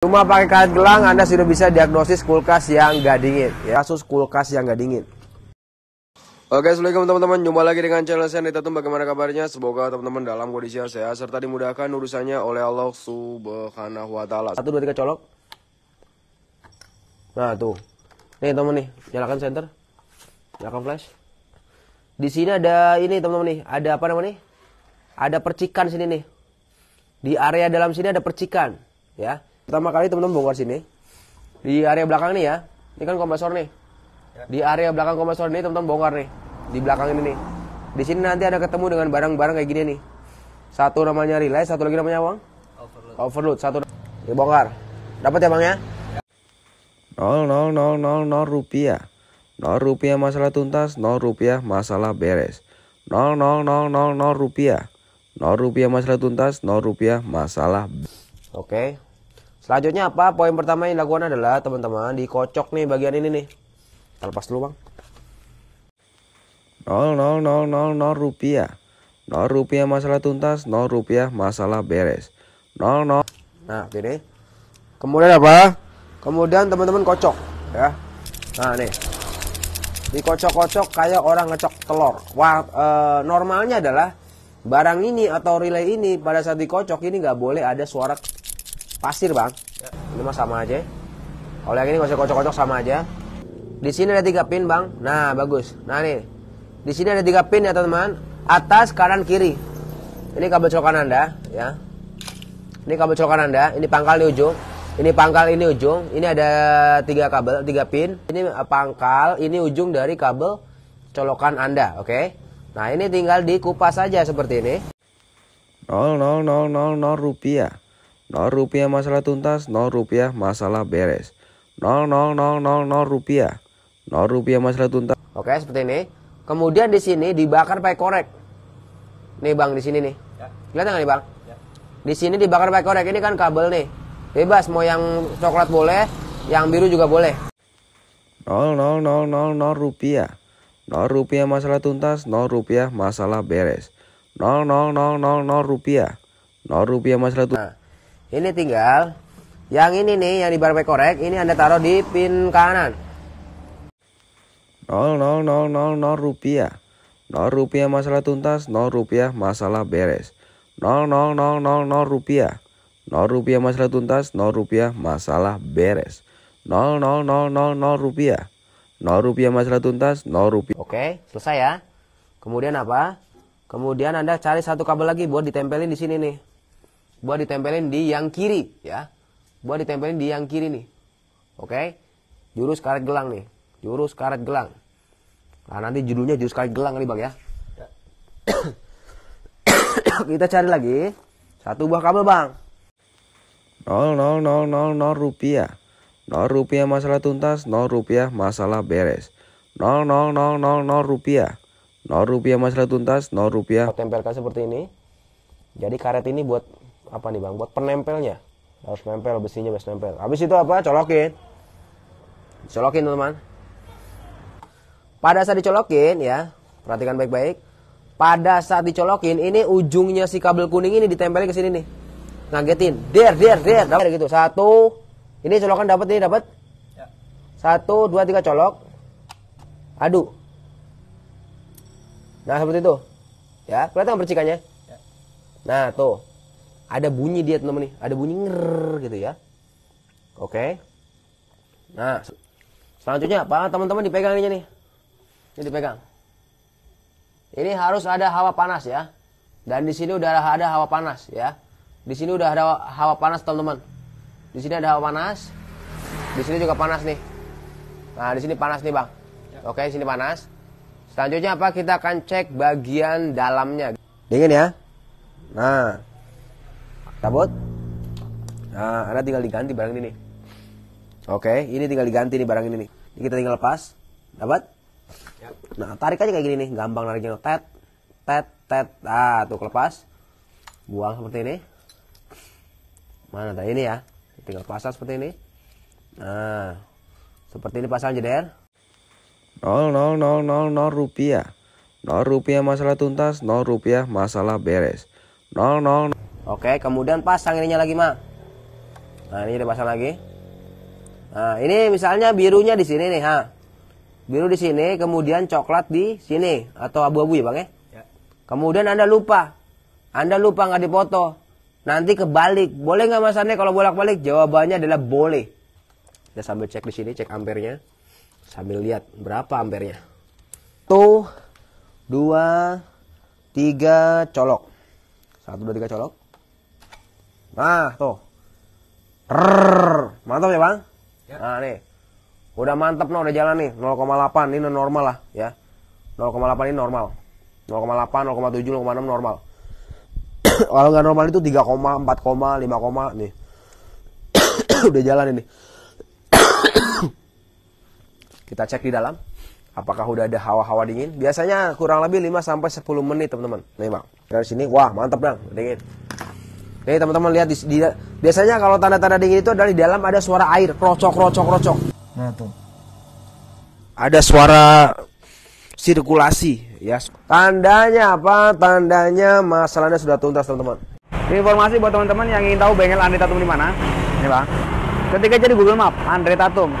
Cuma pakai karet gelang Anda sudah bisa diagnosis kulkas yang gak dingin. Ya. Kasus kulkas yang gak dingin. Oke, assalamualaikum teman-teman. Jumpa lagi dengan channel saya Nita Tum. Bagaimana kabarnya? Semoga teman-teman dalam kondisi yang sehat serta dimudahkan urusannya oleh Allah Subhanahu Wa Taala. Satu dua tiga colok. Nah tuh, nih teman teman nih, nyalakan center. nyalakan flash. Di sini ada ini teman-teman nih, ada apa namanya nih? Ada percikan sini nih. Di area dalam sini ada percikan, ya pertama kali teman-teman bongkar sini di area belakang ini ya ini kan kompresor nih ya. di area belakang kompresor ini teman-teman bongkar nih di belakang ini nih di sini nanti ada ketemu dengan barang-barang kayak gini nih satu namanya relay satu lagi namanya bang overload, overload. satu ya, bongkar dapat ya bang ya nol nol nol nol nol rupiah nol rupiah masalah tuntas nol rupiah masalah beres nol nol nol nol nol rupiah nol rupiah masalah tuntas nol rupiah masalah oke okay. Selanjutnya apa? Poin pertama yang dilakukan adalah teman-teman dikocok nih bagian ini nih. Terlepas dulu bang. nol rupiah. 0 rupiah masalah tuntas, 0 rupiah masalah beres. 0 0. Nah, ini Kemudian apa? Kemudian teman-teman kocok ya. Nah, nih. Dikocok-kocok kayak orang ngecok telur. Wah, e, normalnya adalah barang ini atau relay ini pada saat dikocok ini nggak boleh ada suara Pasir bang. Ya. Ini mah sama aja. Oleh yang ini nggak usah kocok-kocok sama aja. Di sini ada tiga pin bang. Nah bagus. Nah nih. Di sini ada tiga pin ya teman-teman. Atas, kanan, kiri. Ini kabel colokan anda ya. Ini kabel colokan anda. Ini pangkal di ujung. Ini pangkal ini ujung. Ini ada tiga kabel, tiga pin. Ini eh, pangkal, ini ujung dari kabel colokan anda. Oke. Nah ini tinggal dikupas saja seperti ini. 0000 rupiah. 0 rupiah masalah tuntas, 0 rupiah masalah beres. 0, 0, 0, 0, 0 rupiah. 0 rupiah masalah tuntas. Oke, seperti ini. Kemudian di sini dibakar pakai korek. Nih bang, di sini nih. Ya. Lihat nggak nih bang? Ya. Di sini dibakar pakai korek. Ini kan kabel nih. Bebas, mau yang coklat boleh, yang biru juga boleh. 0, 0, 0, 0, 0 rupiah. 0 rupiah masalah tuntas, 0 rupiah masalah beres. 0, 0, 0, 0, 0 rupiah. 0 rupiah masalah tuntas. Nah. Ini tinggal yang ini nih yang di barpe korek ini Anda taruh di pin kanan. 0 0 0 0 0 rupiah. 0 rupiah masalah tuntas, 0 rupiah masalah beres. 0 0 0 0 0 rupiah. 0 rupiah masalah tuntas, 0 rupiah masalah beres. 0 0 0 0 0 rupiah. 0 rupiah masalah tuntas, 0 rupiah. Oke, selesai ya. Kemudian apa? Kemudian Anda cari satu kabel lagi buat ditempelin di sini nih. Buat ditempelin di yang kiri ya buat ditempelin di yang kiri nih oke okay? jurus karet gelang nih jurus karet gelang nah nanti judulnya jurus karet gelang nih bang ya, ya. kita cari lagi satu buah kabel bang Nol nol nol nol nol rupiah nol rupiah masalah tuntas nol rupiah masalah beres Nol nol nol nol nol rupiah nol rupiah masalah tuntas nol rupiah tempelkan seperti ini jadi karet ini buat apa nih bang buat penempelnya harus nempel besinya harus nempel habis itu apa colokin colokin teman pada saat dicolokin ya perhatikan baik-baik pada saat dicolokin ini ujungnya si kabel kuning ini ditempelin ke sini nih ngagetin der der der dapat gitu satu ini colokan dapat ini dapat ya. satu dua tiga colok aduh. nah seperti itu ya kelihatan kan percikannya ya. nah tuh ada bunyi dia teman-teman nih ada bunyi nger gitu ya oke nah selanjutnya apa teman-teman dipegang ini nih ini dipegang ini harus ada hawa panas ya dan di sini udah ada hawa panas ya di sini udah ada hawa panas teman-teman di sini ada hawa panas di sini juga panas nih nah di sini panas nih bang ya. oke di sini panas selanjutnya apa kita akan cek bagian dalamnya dingin ya nah tabut nah, anda tinggal diganti barang ini nih oke ini tinggal diganti nih barang ini nih ini kita tinggal lepas dapat ya. nah tarik aja kayak gini nih gampang nariknya tet tet tet ah tuh kelepas, buang seperti ini mana tadi ini ya tinggal pasang seperti ini nah seperti ini pasang jeder 0 0 0 0 0 rupiah 0 rupiah masalah tuntas 0 rupiah masalah beres 0 0 Oke, kemudian pasang ininya lagi, Ma. Nah, ini dipasang pasang lagi. Nah, ini misalnya birunya di sini nih, ha. Biru di sini, kemudian coklat di sini atau abu-abu ya, Bang ya? ya. Kemudian Anda lupa. Anda lupa nggak dipoto. Nanti kebalik. Boleh nggak Mas Ane kalau bolak-balik? Jawabannya adalah boleh. Kita sambil cek di sini, cek ampernya. Sambil lihat berapa ampernya. Tuh, dua, tiga colok. Satu, dua, tiga colok. Nah, tuh. Rrrr. Mantap ya, Bang? Ya. Nah, nih. Udah mantap noh, udah jalan nih. 0,8 ini normal lah, ya. 0,8 ini normal. 0,8, 0,7, 0,6 normal. Kalau nggak normal itu 3,4, 5, nih. udah jalan ini. Kita cek di dalam. Apakah udah ada hawa-hawa dingin? Biasanya kurang lebih 5 sampai 10 menit, teman-teman. Nih, Bang. Dari sini, wah, mantap, Bang. Dingin. Oke, teman-teman lihat di, di biasanya kalau tanda-tanda dingin itu dari dalam ada suara air, krocok krocok krocok. Nah, tuh. Ada suara sirkulasi ya. Tandanya apa? Tandanya masalahnya sudah tuntas, teman-teman. Informasi buat teman-teman yang ingin tahu bengkel Andre Tatum di mana? Ini, Bang. Ketika jadi Google Map Andre Tatum